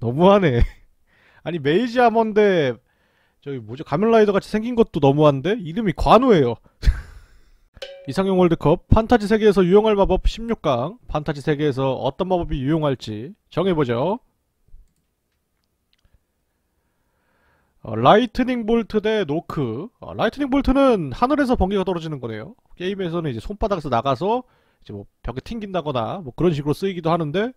너무하네. 아니 메이지 아몬드 저기 뭐죠 가면라이더 같이 생긴 것도 너무한데 이름이 관우예요. 이상형 월드컵 판타지 세계에서 유용할 마법 16강 판타지 세계에서 어떤 마법이 유용할지 정해보죠. 어, 라이트닝 볼트 대 노크 어, 라이트닝 볼트는 하늘에서 번개가 떨어지는 거네요. 게임에서는 이제 손바닥에서 나가서 이제 뭐 벽에 튕긴다거나 뭐 그런 식으로 쓰이기도 하는데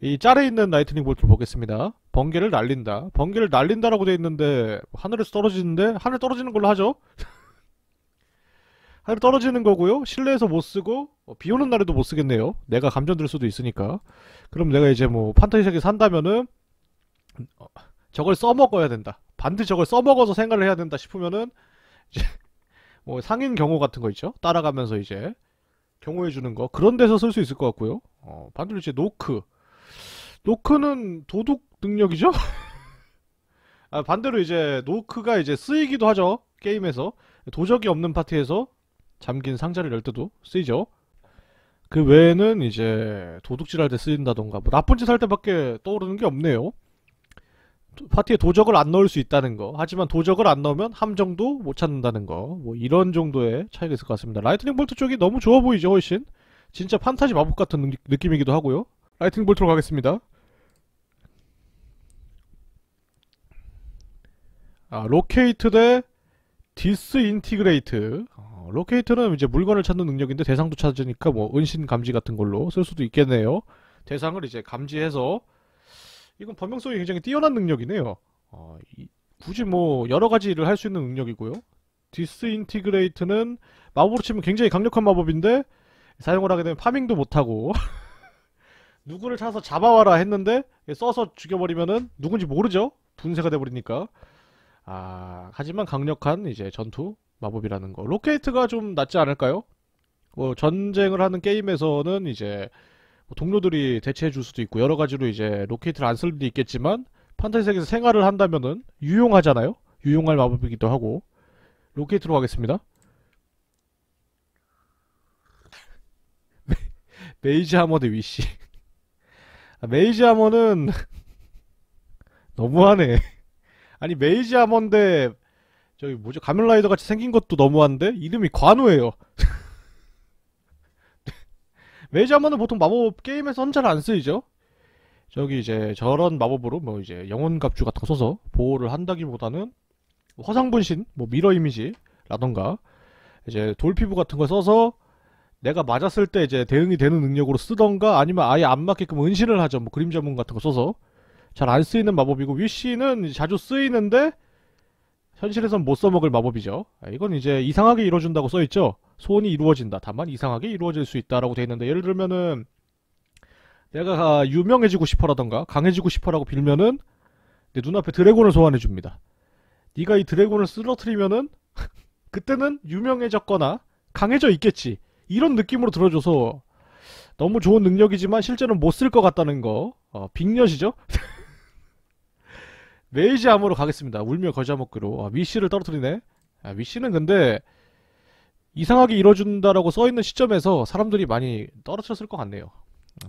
이 짤에 있는 라이트닝 볼트를 보겠습니다. 번개를 날린다. 번개를 날린다라고 되어 있는데 하늘에서 떨어지는데 하늘 떨어지는 걸로 하죠. 하늘 떨어지는 거고요. 실내에서 못 쓰고 어, 비 오는 날에도 못 쓰겠네요. 내가 감전될 수도 있으니까. 그럼 내가 이제 뭐 판타지 세계 산다면은 어, 저걸 써먹어야 된다. 반드시 저걸 써먹어서 생활을 해야 된다 싶으면은 이제 뭐 상인 경호 같은 거 있죠. 따라가면서 이제 경호해 주는 거 그런 데서 쓸 수 있을 것 같고요. 어, 반드시 노크 노크는 도둑 능력이죠? 아, 반대로 이제 노크가 이제 쓰이기도 하죠. 게임에서. 도적이 없는 파티에서 잠긴 상자를 열 때도 쓰이죠. 그 외에는 이제 도둑질할 때 쓰인다던가 뭐 나쁜 짓 할 때밖에 떠오르는 게 없네요. 파티에 도적을 안 넣을 수 있다는 거 하지만 도적을 안 넣으면 함정도 못 찾는다는 거뭐 이런 정도의 차이가 있을 것 같습니다 라이트닝 볼트 쪽이 너무 좋아 보이죠 훨씬 진짜 판타지 마법 같은 느낌이기도 하고요 라이트닝 볼트로 가겠습니다 아, 로케이트 대 디스인티그레이트 어, 로케이트는 이제 물건을 찾는 능력인데 대상도 찾으니까 뭐 은신 감지 같은 걸로 쓸 수도 있겠네요 대상을 이제 감지해서 이건 범용성이 굉장히 뛰어난 능력이네요 어, 이, 굳이 뭐 여러 가지 일을 할 수 있는 능력이고요 디스인티그레이트는 마법으로 치면 굉장히 강력한 마법인데 사용을 하게 되면 파밍도 못하고 누구를 찾아서 잡아와라 했는데 써서 죽여버리면은 누군지 모르죠 분쇄가 돼버리니까 아, 하지만 강력한 이제 전투 마법이라는 거. 로케이트가 좀 낫지 않을까요? 뭐 전쟁을 하는 게임에서는 이제 뭐 동료들이 대체해 줄 수도 있고 여러 가지로 이제 로케이트를 안쓸 일도 있겠지만 판타지 세계에서 생활을 한다면은 유용하잖아요. 유용할 마법이기도 하고 로케이트로 가겠습니다. 메이지 하머 드 위시. 아, 메이지 하머는 너무하네. 아니 메이지 아몬데 저기 뭐죠 가면라이더 같이 생긴 것도 너무한데 이름이 관우예요. 메이지 아몬은 보통 마법 게임에서 혼자를 안 쓰이죠. 저기 이제 저런 마법으로 뭐 이제 영혼갑주 같은 거 써서 보호를 한다기보다는 뭐 허상분신, 뭐 미러 이미지라던가 이제 돌피부 같은 거 써서 내가 맞았을 때 이제 대응이 되는 능력으로 쓰던가 아니면 아예 안 맞게끔 은신을 하죠. 뭐 그림자문 같은 거 써서 잘안 쓰이는 마법이고 위시는 자주 쓰이는데 현실에선 못 써먹을 마법이죠. 아, 이건 이제 이상하게 이루어준다고 써있죠. 소원이 이루어진다. 다만 이상하게 이루어질 수 있다라고 돼 있는데 예를 들면은 내가 유명해지고 싶어라던가 강해지고 싶어라고 빌면은 내 눈앞에 드래곤을 소환해줍니다. 네가 이 드래곤을 쓰러트리면은 그때는 유명해졌거나 강해져 있겠지. 이런 느낌으로 들어줘서 너무 좋은 능력이지만 실제로는 못 쓸 것 같다는 거. 어, 빅녀시죠? 메이지 암으로 가겠습니다. 울며 거자먹기로. 아, 위시를 떨어뜨리네. 아, 위시는 근데 이상하게 이뤄준다라고 써있는 시점에서 사람들이 많이 떨어뜨렸을 것 같네요.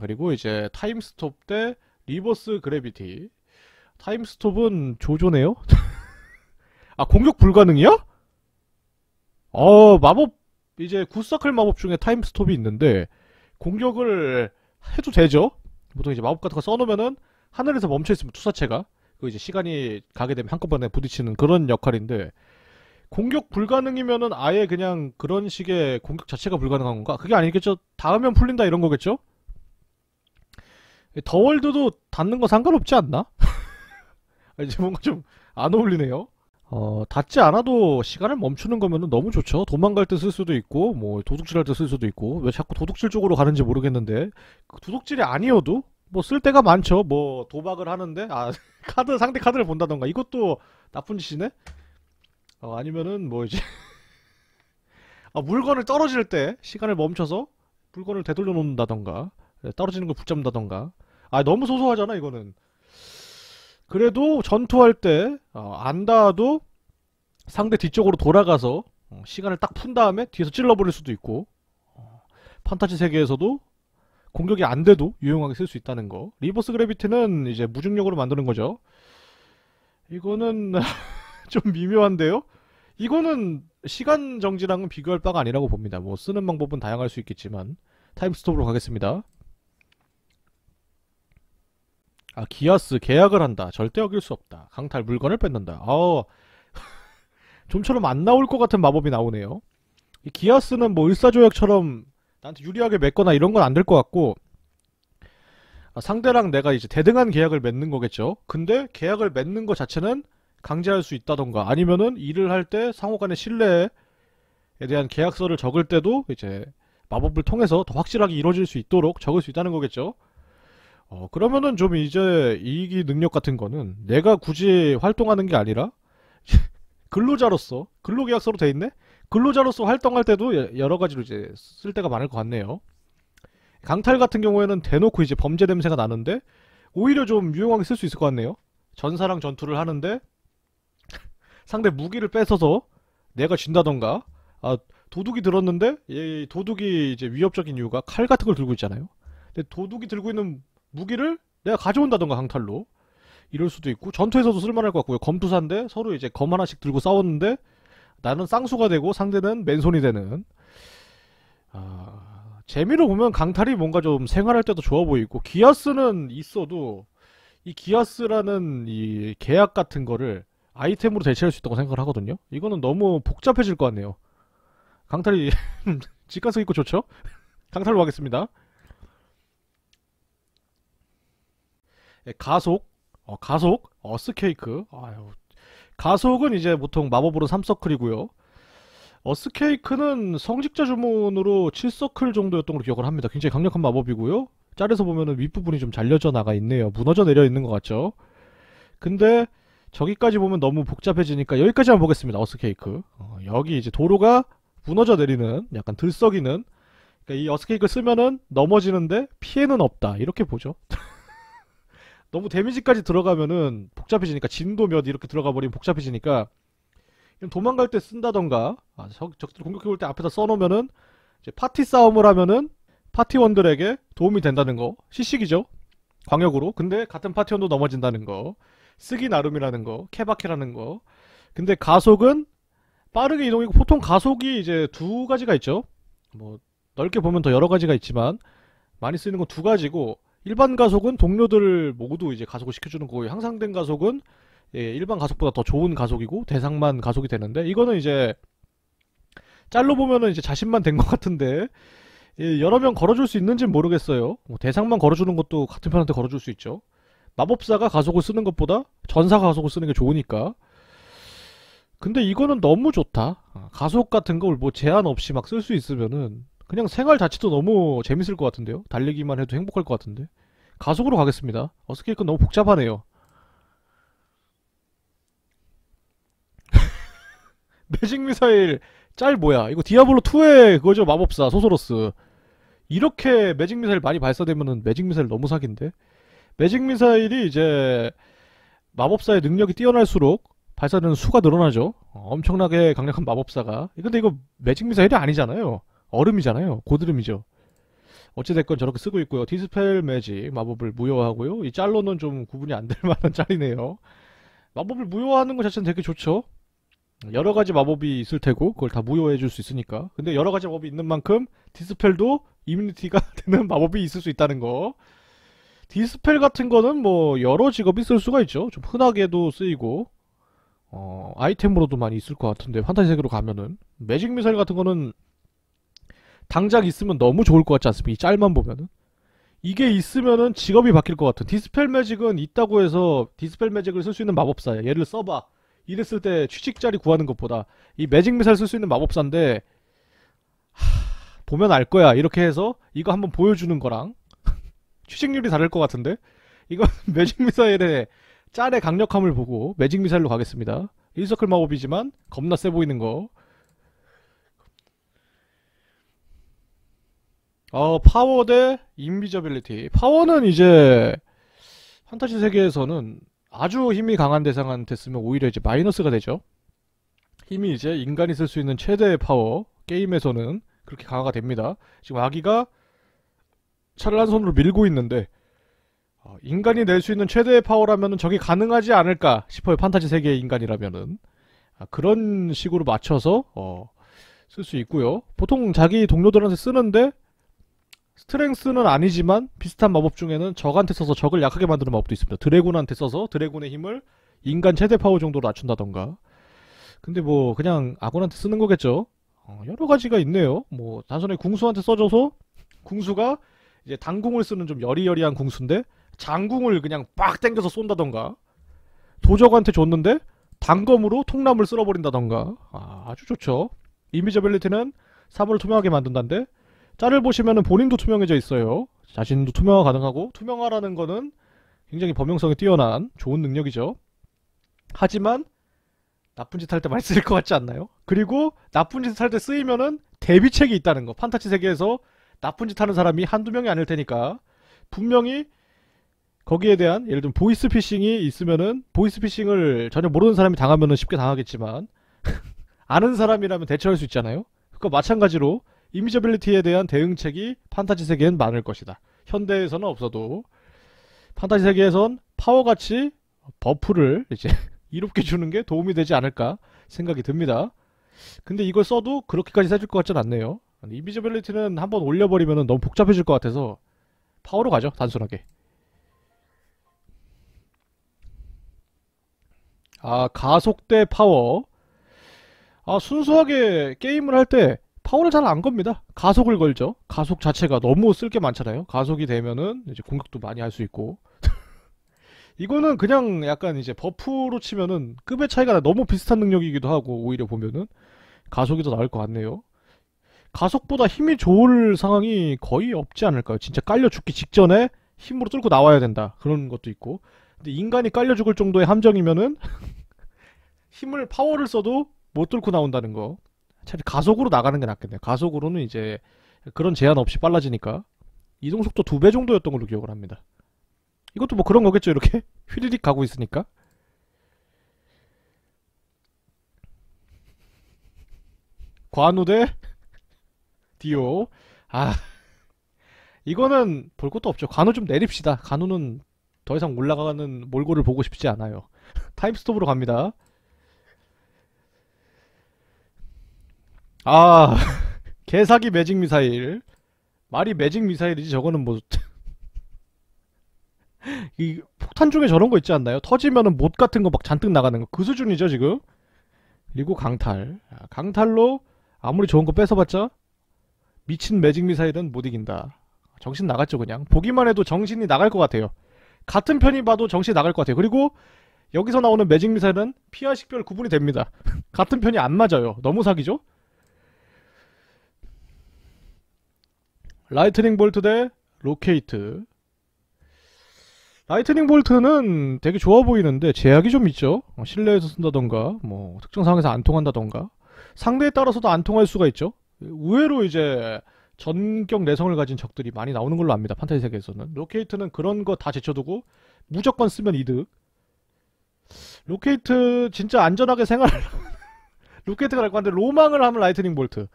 그리고 이제 타임스톱 때 리버스 그래비티. 타임스톱은 조조네요? 아, 공격 불가능이야? 어, 마법, 이제 구사클 마법 중에 타임스톱이 있는데, 공격을 해도 되죠? 보통 이제 마법 같은 거 써놓으면은, 하늘에서 멈춰있으면 투사체가. 그 이제 시간이 가게 되면 한꺼번에 부딪히는 그런 역할인데 공격 불가능이면은 아예 그냥 그런 식의 공격 자체가 불가능한 건가? 그게 아니겠죠? 닿으면 풀린다 이런 거겠죠? 더월드도 닿는 거 상관없지 않나? 아, 이제 뭔가 좀 안 어울리네요. 어, 닿지 않아도 시간을 멈추는 거면은 너무 좋죠. 도망갈 때 쓸 수도 있고, 뭐, 도둑질 할 때 쓸 수도 있고, 왜 자꾸 도둑질 쪽으로 가는지 모르겠는데, 그 도둑질이 아니어도 뭐쓸 때가 많죠. 뭐 도박을 하는데 아 카드 상대 카드를 본다던가 이것도 나쁜 짓이네. 어, 아니면은 뭐 이제 아, 물건을 떨어질 때 시간을 멈춰서 물건을 되돌려 놓는다던가 네, 떨어지는 걸 붙잡는다던가 아 너무 소소하잖아 이거는 그래도 전투할 때안 어, 닿아도 상대 뒤쪽으로 돌아가서 어, 시간을 딱 푼 다음에 뒤에서 찔러버릴 수도 있고 어, 판타지 세계에서도 공격이 안 돼도 유용하게 쓸 수 있다는 거. 리버스 그래비티는 이제 무중력으로 만드는 거죠. 이거는 좀 미묘한데요? 이거는 시간 정지랑은 비교할 바가 아니라고 봅니다. 뭐 쓰는 방법은 다양할 수 있겠지만 타임스톱으로 가겠습니다. 아 기아스 계약을 한다. 절대 어길 수 없다. 강탈 물건을 뺏는다. 아 좀처럼 안 나올 것 같은 마법이 나오네요. 이 기아스는 뭐 일사조약처럼 나한테 유리하게 맺거나 이런 건 안 될 것 같고 아, 상대랑 내가 이제 대등한 계약을 맺는 거겠죠. 근데 계약을 맺는 것 자체는 강제할 수 있다던가 아니면은 일을 할 때 상호 간의 신뢰에 대한 계약서를 적을 때도 이제 마법을 통해서 더 확실하게 이루어질 수 있도록 적을 수 있다는 거겠죠. 어, 그러면은 좀 이제 이익이 능력 같은 거는 내가 굳이 활동하는 게 아니라 근로자로서 근로계약서로 돼 있네? 근로자로서 활동할 때도 여러 가지로 이제 쓸 때가 많을 것 같네요. 강탈 같은 경우에는 대놓고 이제 범죄 냄새가 나는데 오히려 좀 유용하게 쓸 수 있을 것 같네요. 전사랑 전투를 하는데 상대 무기를 뺏어서 내가 진다던가 아 도둑이 들었는데 예, 도둑이 이제 위협적인 이유가 칼 같은 걸 들고 있잖아요. 근데 도둑이 들고 있는 무기를 내가 가져온다던가 강탈로 이럴 수도 있고 전투에서도 쓸만할 것 같고요. 검투사인데 서로 이제 검 하나씩 들고 싸웠는데 나는 쌍수가 되고 상대는 맨손이 되는 아, 재미로 보면 강탈이 뭔가 좀 생활할 때도 좋아 보이고 기아스는 있어도 이 기아스라는 이 계약 같은 거를 아이템으로 대체할 수 있다고 생각을 하거든요. 이거는 너무 복잡해질 것 같네요. 강탈이 직관성 있고 좋죠? 강탈로 가겠습니다 예, 가속, 어, 가속, 어스케이크. 아유, 가속은 이제 보통 마법으로 3서클이고요. 어스케이크는 성직자 주문으로 7서클 정도였던 걸로 기억을 합니다. 굉장히 강력한 마법이고요. 짤에서 보면은 윗부분이 좀 잘려져 나가 있네요. 무너져 내려 있는 것 같죠? 근데 저기까지 보면 너무 복잡해지니까 여기까지만 보겠습니다. 어스케이크. 어, 여기 이제 도로가 무너져 내리는 약간 들썩이는 그러니까 이 어스케이크 쓰면은 넘어지는데 피해는 없다. 이렇게 보죠. 너무 데미지까지 들어가면은 복잡해지니까 진도 몇 이렇게 들어가 버리면 복잡해지니까 도망갈 때 쓴다던가 아, 적, 적들 공격해 올때 앞에다 써놓으면은 이제 파티 싸움을 하면은 파티원들에게 도움이 된다는 거 시식이죠 광역으로 근데 같은 파티원도 넘어진다는 거 쓰기 나름이라는 거 케바케라는 거 근데 가속은 빠르게 이동이고 보통 가속이 이제 두 가지가 있죠 뭐 넓게 보면 더 여러 가지가 있지만 많이 쓰이는 건 두 가지고 일반 가속은 동료들 모두 이제 가속을 시켜주는 거고 향상된 가속은 예, 일반 가속보다 더 좋은 가속이고 대상만 가속이 되는데 이거는 이제 짤로 보면은 이제 자신만 된 것 같은데 예, 여러 명 걸어줄 수 있는지는 모르겠어요. 뭐 대상만 걸어주는 것도 같은 편한테 걸어줄 수 있죠. 마법사가 가속을 쓰는 것보다 전사가 가속을 쓰는 게 좋으니까. 근데 이거는 너무 좋다. 아, 가속 같은 걸 뭐 제한 없이 막 쓸 수 있으면은 그냥 생활 자체도 너무 재밌을 것 같은데요? 달리기만 해도 행복할 것 같은데? 가속으로 가겠습니다. 어스케이크 너무 복잡하네요. 매직 미사일 짤 뭐야? 이거 디아블로 2의 그거죠 마법사 소소로스. 이렇게 매직 미사일 많이 발사되면은 매직 미사일 너무 사기인데. 매직 미사일이 이제 마법사의 능력이 뛰어날수록 발사되는 수가 늘어나죠. 엄청나게 강력한 마법사가. 근데 이거 매직 미사일이 아니잖아요. 얼음이잖아요. 고드름이죠. 어찌됐건 저렇게 쓰고 있고요. 디스펠 매직 마법을 무효화하고요. 이 짤로는 좀 구분이 안 될 만한 짤이네요. 마법을 무효화하는 것 자체는 되게 좋죠. 여러 가지 마법이 있을 테고 그걸 다 무효해 줄 수 있으니까. 근데 여러 가지 마법이 있는 만큼 디스펠도 이뮤니티가 되는 마법이 있을 수 있다는 거. 디스펠 같은 거는 뭐 여러 직업이 쓸 수가 있죠. 좀 흔하게도 쓰이고 어, 아이템으로도 많이 있을 것 같은데 판타지 세계로 가면은 매직 미사일 같은 거는 당장 있으면 너무 좋을 것 같지 않습니까? 이 짤만 보면은. 이게 있으면은 직업이 바뀔 것 같은. 디스펠 매직은 있다고 해서 디스펠 매직을 쓸 수 있는 마법사야. 얘를 써봐. 이랬을 때 취직자리 구하는 것보다 이 매직 미사일 쓸수 있는 마법사인데 하, 보면 알 거야. 이렇게 해서 이거 한번 보여주는 거랑 취직률이 다를 것 같은데 이건 매직 미사일의 짤의 강력함을 보고 매직 미사일로 가겠습니다. 일서클 마법이지만 겁나 세 보이는 거. 어, 파워 대 인비저빌리티. 파워는 이제 판타지 세계에서는 아주 힘이 강한 대상한테 쓰면 오히려 이제 마이너스가 되죠. 힘이 이제 인간이 쓸 수 있는 최대의 파워 게임에서는 그렇게 강화가 됩니다. 지금 아기가 찬란 손으로 밀고 있는데 어, 인간이 낼 수 있는 최대의 파워라면은 저게 가능하지 않을까 싶어요. 판타지 세계의 인간이라면은 아, 그런 식으로 맞춰서 어, 쓸 수 있고요. 보통 자기 동료들한테 쓰는데 스트렝스는 아니지만 비슷한 마법 중에는 적한테 써서 적을 약하게 만드는 마법도 있습니다. 드래곤한테 써서 드래곤의 힘을 인간 최대 파워 정도로 낮춘다던가 근데 뭐 그냥 아군한테 쓰는 거겠죠? 어, 여러 가지가 있네요. 뭐 단순히 궁수한테 써줘서 궁수가 이제 단궁을 쓰는 좀 여리여리한 궁수인데 장궁을 그냥 빡 땡겨서 쏜다던가 도적한테 줬는데 단검으로 통나무를 쓸어버린다던가 아, 아주 좋죠. 이미저빌리티는 사물을 투명하게 만든다는데 짤을 보시면은 본인도 투명해져 있어요. 자신도 투명화 가능하고 투명화라는 거는 굉장히 범용성이 뛰어난 좋은 능력이죠. 하지만 나쁜 짓 할 때 많이 쓰일 것 같지 않나요? 그리고 나쁜 짓 할 때 쓰이면은 대비책이 있다는 거. 판타지 세계에서 나쁜 짓 하는 사람이 한두 명이 아닐 테니까 분명히 거기에 대한 예를 들면 보이스피싱이 있으면은 보이스피싱을 전혀 모르는 사람이 당하면은 쉽게 당하겠지만 아는 사람이라면 대처할 수 있잖아요. 그거 마찬가지로 이미저빌리티에 대한 대응책이 판타지 세계엔 많을 것이다. 현대에서는 없어도 판타지 세계에선 파워같이 버프를 이제 이롭게 주는 게 도움이 되지 않을까 생각이 듭니다. 근데 이걸 써도 그렇게까지 세줄 것 같진 않네요. 이미저빌리티는 한번 올려버리면 너무 복잡해질 것 같아서 파워로 가죠. 단순하게. 아 가속대 파워 아 순수하게 게임을 할때 파워를 잘 안 겁니다. 가속을 걸죠. 가속 자체가 너무 쓸 게 많잖아요. 가속이 되면은 이제 공격도 많이 할 수 있고. 이거는 그냥 약간 이제 버프로 치면은 급의 차이가 너무 비슷한 능력이기도 하고 오히려 보면은 가속이 더 나을 것 같네요. 가속보다 힘이 좋을 상황이 거의 없지 않을까요? 진짜 깔려 죽기 직전에 힘으로 뚫고 나와야 된다. 그런 것도 있고. 근데 인간이 깔려 죽을 정도의 함정이면은 힘을 파워를 써도 못 뚫고 나온다는 거. 차라리 가속으로 나가는 게 낫겠네요. 가속으로는 이제 그런 제한 없이 빨라지니까 이동 속도 두 배 정도였던 걸로 기억을 합니다. 이것도 뭐 그런 거겠죠, 이렇게? 휘리릭 가고 있으니까. 관우대 디오. 아, 이거는 볼 것도 없죠. 관우 좀 내립시다. 관우는 더 이상 올라가는 몰골을 보고 싶지 않아요. 타임스톱으로 갑니다. 아 개사기 매직 미사일 말이 매직 미사일이지 저거는 뭐이 폭탄 중에 저런 거 있지 않나요? 터지면은 못 같은 거 막 잔뜩 나가는 거 그 수준이죠 지금 그리고 강탈 아, 강탈로 아무리 좋은 거 뺏어봤자 미친 매직 미사일은 못 이긴다 정신 나갔죠 그냥 보기만 해도 정신이 나갈 것 같아요 같은 편이 봐도 정신이 나갈 것 같아요 그리고 여기서 나오는 매직 미사일은 피아 식별 구분이 됩니다 같은 편이 안 맞아요 너무 사기죠? 라이트닝 볼트 대 로케이트 라이트닝 볼트는 되게 좋아 보이는데 제약이 좀 있죠 뭐 실내에서 쓴다던가 뭐 특정 상황에서 안 통한다던가 상대에 따라서도 안 통할 수가 있죠 의외로 이제 전격 내성을 가진 적들이 많이 나오는 걸로 압니다 판타지 세계에서는 로케이트는 그런 거 다 제쳐두고 무조건 쓰면 이득 로케이트 진짜 안전하게 생활 로케이트가 갈 건데 로망을 하면 라이트닝 볼트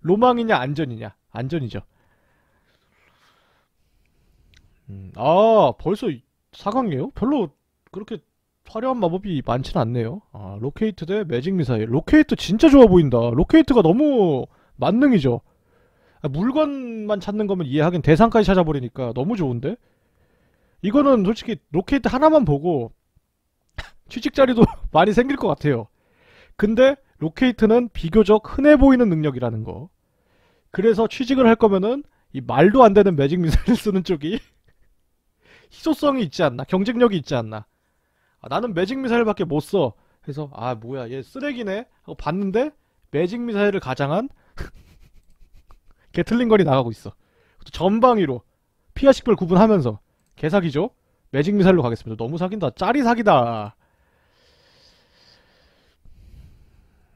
로망이냐 안전이냐 안전이죠 음, 아, 벌써 4강이에요? 별로 그렇게 화려한 마법이 많진 않네요. 아, 로케이트 대 매직 미사일. 로케이트 진짜 좋아 보인다. 로케이트가 너무 만능이죠. 아, 물건만 찾는 거면 이해하긴 대상까지 찾아버리니까 너무 좋은데? 이거는 솔직히 로케이트 하나만 보고 취직 자리도 많이 생길 것 같아요. 근데 로케이트는 비교적 흔해 보이는 능력이라는 거. 그래서 취직을 할 거면은 이 말도 안 되는 매직 미사일 쓰는 쪽이 희소성이 있지 않나 경쟁력이 있지 않나 아, 나는 매직 미사일밖에 못써 해서 아 뭐야 얘 쓰레기네 하고 봤는데 매직 미사일을 가장한 개틀링거리 나가고 있어 전방위로 피아 식별 구분하면서 개사기죠 매직 미사일로 가겠습니다 너무 사귄다 짜리 사기다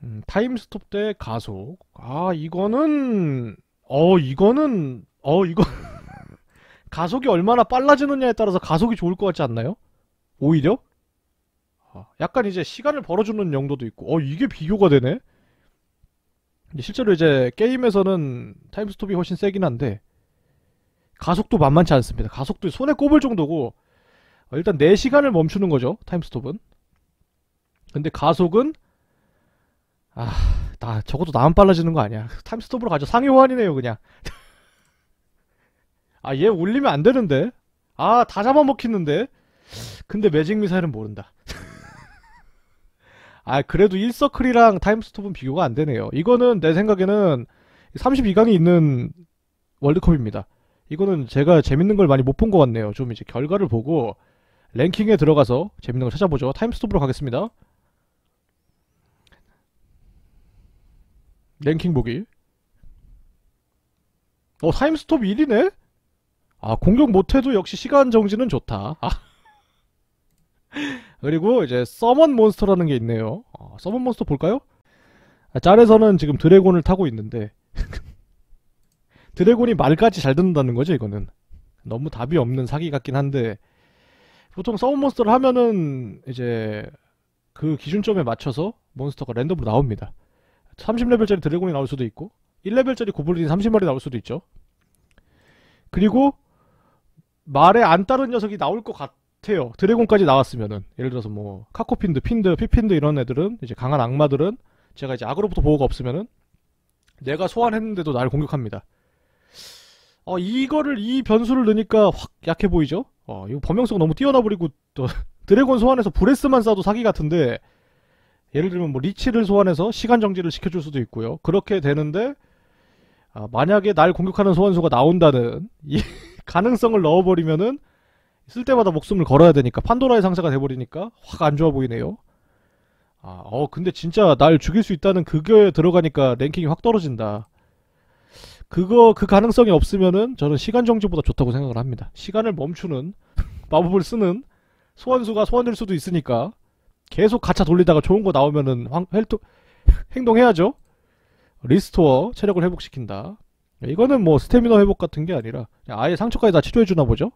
음, 타임스톱 때 가속 아 이거는 어 이거는 어 이거 가속이 얼마나 빨라지느냐에 따라서 가속이 좋을 것 같지 않나요? 오히려? 아, 약간 이제 시간을 벌어주는 용도도 있고 어 이게 비교가 되네? 실제로 이제 게임에서는 타임스톱이 훨씬 세긴 한데 가속도 만만치 않습니다. 가속도 손에 꼽을 정도고 어, 일단 4시간을 멈추는 거죠. 타임스톱은. 근데 가속은 아, 나 적어도 나만 빨라지는 거 아니야. 타임스톱으로 가죠. 상위 호환이네요, 그냥. 아, 얘 올리면 안 되는데? 아, 다 잡아먹히는데? 근데 매직 미사일은 모른다. 아, 그래도 1서클이랑 타임스톱은 비교가 안 되네요. 이거는 내 생각에는 32강이 있는 월드컵입니다. 이거는 제가 재밌는 걸 많이 못 본 것 같네요. 좀 이제 결과를 보고 랭킹에 들어가서 재밌는 걸 찾아보죠. 타임스톱으로 가겠습니다. 랭킹 보기. 어, 타임스톱 1위네? 아 공격 못해도 역시 시간 정지는 좋다 아. 그리고 이제 서먼 몬스터라는 게 있네요 아, 서먼 몬스터 볼까요? 아, 짤에서는 지금 드래곤을 타고 있는데 드래곤이 말까지 잘 듣는다는 거죠 이거는 너무 답이 없는 사기 같긴 한데 보통 서먼 몬스터를 하면은 이제 그 기준점에 맞춰서 몬스터가 랜덤으로 나옵니다 30레벨짜리 드래곤이 나올 수도 있고 1레벨짜리 고블린 30마리 나올 수도 있죠 그리고 말에 안 따른 녀석이 나올 것 같아요. 드래곤까지 나왔으면은 예를 들어서 뭐 카코핀드, 핀드, 피핀드 이런 애들은 이제 강한 악마들은 제가 이제 악으로부터 보호가 없으면은 내가 소환했는데도 날 공격합니다. 어 이거를 이 변수를 넣으니까 확 약해 보이죠? 어 이거 범용성 너무 뛰어나 버리고 또 드래곤 소환해서 브레스만 쏴도 사기 같은데 예를 들면 뭐 리치를 소환해서 시간 정지를 시켜줄 수도 있고요. 그렇게 되는데 아, 만약에 날 공격하는 소환수가 나온다는 이 가능성을 넣어버리면은 쓸 때마다 목숨을 걸어야 되니까 판도라의 상자가 돼버리니까 확 안 좋아 보이네요. 아, 어 근데 진짜 날 죽일 수 있다는 그거에 들어가니까 랭킹이 확 떨어진다. 그거 그 가능성이 없으면은 저는 시간 정지보다 좋다고 생각을 합니다. 시간을 멈추는 마법을 쓰는 소환수가 소환될 수도 있으니까 계속 가차 돌리다가 좋은 거 나오면은 황, 헬토, 행동해야죠. 리스토어 체력을 회복시킨다. 네, 이거는 뭐 스태미너 회복 같은 게 아니라 아예 상처까지 다 치료해 주나 보죠.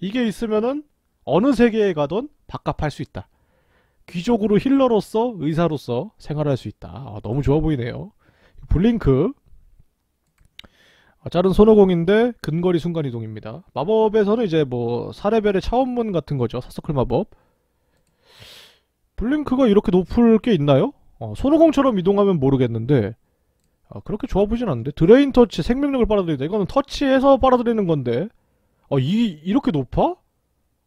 이게 있으면은 어느 세계에 가든 박갑할 수 있다. 귀족으로 힐러로서 의사로서 생활할 수 있다. 아, 너무 좋아 보이네요. 블링크 아, 자른 손오공인데 근거리 순간이동입니다. 마법에서는 이제 뭐사레벨의 차원문 같은 거죠. 사서클 마법. 블링크가 이렇게 높을 게 있나요? 어, 손오공처럼 이동하면 모르겠는데 아, 그렇게 좋아 보진 않는데 드레인 터치 생명력을 빨아들이다 이거는 터치해서 빨아들이는 건데 어, 아, 이, 이렇게 높아?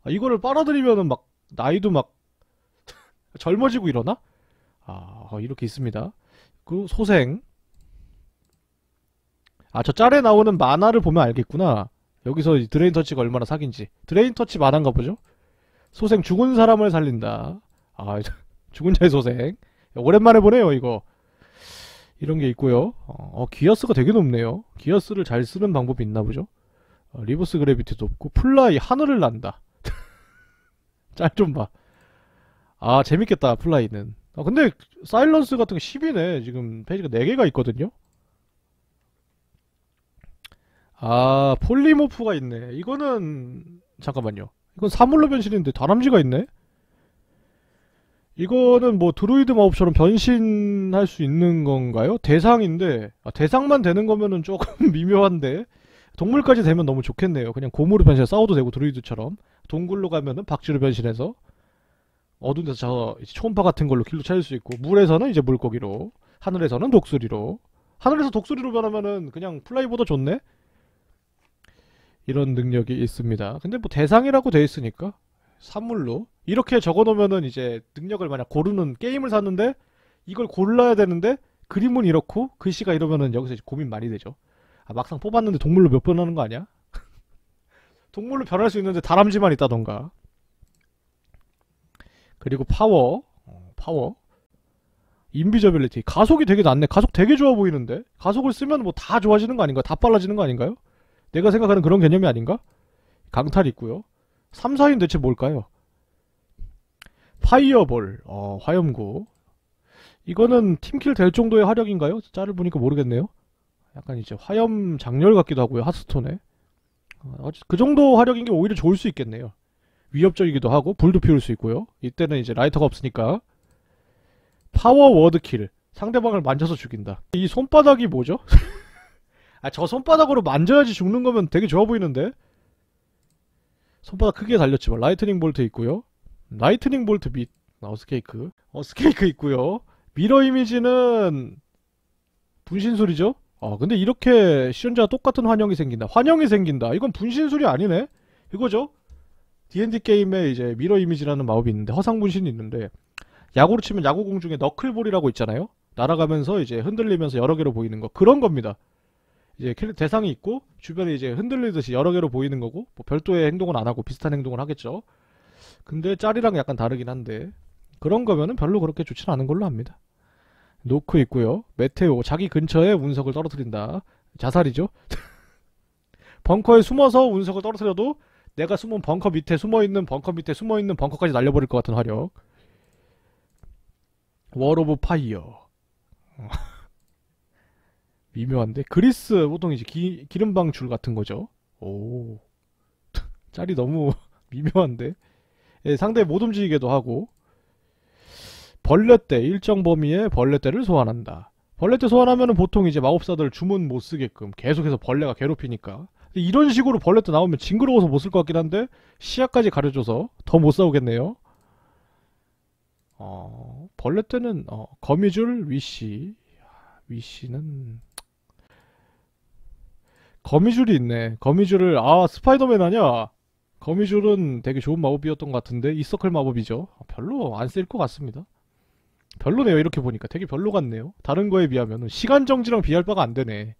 아, 이거를 빨아들이면은 막 나이도 막 젊어지고 이러나? 아, 아 이렇게 있습니다 그 소생 아 저 짤에 나오는 만화를 보면 알겠구나 여기서 드레인 터치가 얼마나 사귄지 드레인 터치 만화인가 보죠? 소생 죽은 사람을 살린다 아 죽은 자의 소생 오랜만에 보네요 이거 이런 게 있고요. 어, 어 기아스가 되게 높네요. 기아스를잘 쓰는 방법이 있나 보죠. 어, 리버스 그래비티도 없고 플라이 하늘을 난다. 짤 좀 봐. 아 재밌겠다 플라이는. 아 근데 사일런스 같은 게 10이네. 지금 페이지가 4개가 있거든요. 아 폴리모프가 있네. 이거는 잠깐만요. 이건 사물로 변신인데 다람쥐가 있네. 이거는 뭐 드루이드 마법처럼 변신할 수 있는 건가요? 대상인데 아, 대상만 되는 거면은 조금 미묘한데 동물까지 되면 너무 좋겠네요. 그냥 고무로 변신해 싸워도 되고 드루이드처럼 동굴로 가면은 박쥐로 변신해서 어두운 데서 저 초음파 같은 걸로 길로 찾을 수 있고 물에서는 이제 물고기로 하늘에서는 독수리로 하늘에서 독수리로 변하면은 그냥 플라이보다 좋네? 이런 능력이 있습니다. 근데 뭐 대상이라고 돼 있으니까 산물로 이렇게 적어놓으면은 이제 능력을 만약 고르는 게임을 샀는데 이걸 골라야 되는데 그림은 이렇고 글씨가 이러면은 여기서 고민 많이 되죠. 아, 막상 뽑았는데 동물로 몇 번 하는 거 아니야? 동물로 변할 수 있는데 다람쥐만 있다던가. 그리고 파워, 어, 파워, 인비저빌리티, 가속이 되게 낮네. 가속 되게 좋아 보이는데 가속을 쓰면 뭐 다 좋아지는 거 아닌가? 다 빨라지는 거 아닌가요? 내가 생각하는 그런 개념이 아닌가? 강탈 있고요. 3, 4인 대체 뭘까요? 파이어볼, 어, 화염구. 이거는 팀킬 될 정도의 화력인가요? 짤을 보니까 모르겠네요. 약간 이제 화염 장렬 같기도 하고요, 하스톤에. 어, 그 정도 화력인 게 오히려 좋을 수 있겠네요. 위협적이기도 하고, 불도 피울 수 있고요. 이때는 이제 라이터가 없으니까. 파워 워드킬. 상대방을 만져서 죽인다. 이 손바닥이 뭐죠? 아, 저 손바닥으로 만져야지 죽는 거면 되게 좋아 보이는데? 손바닥 크게 달렸지만 라이트닝 볼트 있고요. 라이트닝 볼트 밑 어스케이크 어스케이크 있고요 미러 이미지는 분신술이죠 아 근데 이렇게 시연자와 똑같은 환영이 생긴다 환영이 생긴다 이건 분신술이 아니네 이거죠 D&D 게임에 이제 미러 이미지라는 마법이 있는데 허상 분신이 있는데 야구로 치면 야구공 중에 너클볼이라고 있잖아요 날아가면서 이제 흔들리면서 여러 개로 보이는 거 그런 겁니다 이제 대상이 있고 주변에 이제 흔들리듯이 여러 개로 보이는 거고 뭐 별도의 행동은 안 하고 비슷한 행동을 하겠죠 근데 짤이랑 약간 다르긴 한데 그런 거면은 별로 그렇게 좋지는 않은 걸로 합니다. 노크 있고요. 메테오 자기 근처에 운석을 떨어뜨린다. 자살이죠. 벙커에 숨어서 운석을 떨어뜨려도 내가 숨은 벙커 밑에 숨어 있는 벙커 밑에 숨어 있는 벙커까지 날려버릴 것 같은 화력. 월 오브 파이어. 미묘한데 그리스 보통 이제 기, 기름방 줄 같은 거죠. 오 짤이 너무 미묘한데. 예, 상대 못 움직이게도 하고 벌레떼 일정 범위의 벌레떼를 소환한다. 벌레떼 소환하면 보통 이제 마법사들 주문 못 쓰게끔 계속해서 벌레가 괴롭히니까 이런 식으로 벌레떼 나오면 징그러워서 못 쓸 것 같긴 한데 시야까지 가려줘서 더 못 싸우겠네요. 어, 벌레떼는 어, 거미줄 위시 위시는 거미줄이 있네. 거미줄을 아 스파이더맨 아니야 거미줄은 되게 좋은 마법이었던 것 같은데 이서클 마법이죠. 아, 별로 안 쓸 것 같습니다. 별로네요 이렇게 보니까 되게 별로 같네요. 다른 거에 비하면 시간 정지랑 비할 바가 안 되네.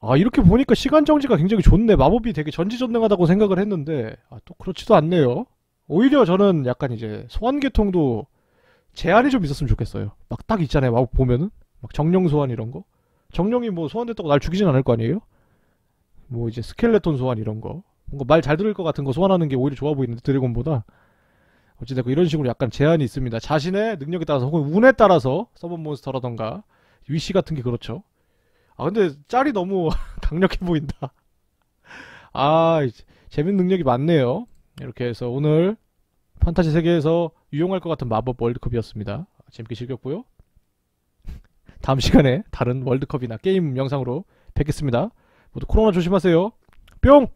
아 이렇게 보니까 시간 정지가 굉장히 좋네. 마법이 되게 전지전능하다고 생각을 했는데 아, 또 그렇지도 않네요. 오히려 저는 약간 이제 소환계통도 제한이 좀 있었으면 좋겠어요. 막 딱 있잖아요. 마법 보면은 막 정령 소환 이런 거. 정령이 뭐 소환됐다고 날 죽이진 않을 거 아니에요? 뭐 이제 스켈레톤 소환 이런 거 뭔가 말 잘 들을 것 같은 거 소환하는 게 오히려 좋아 보이는데 드래곤보다 어찌됐고 이런 식으로 약간 제한이 있습니다 자신의 능력에 따라서 혹은 운에 따라서 서본 몬스터라던가 위시 같은 게 그렇죠 아 근데 짤이 너무 강력해 보인다 아 재밌는 능력이 많네요 이렇게 해서 오늘 판타지 세계에서 유용할 것 같은 마법 월드컵이었습니다 재밌게 즐겼고요 다음 시간에 다른 월드컵이나 게임 영상으로 뵙겠습니다 모두 코로나 조심하세요 뿅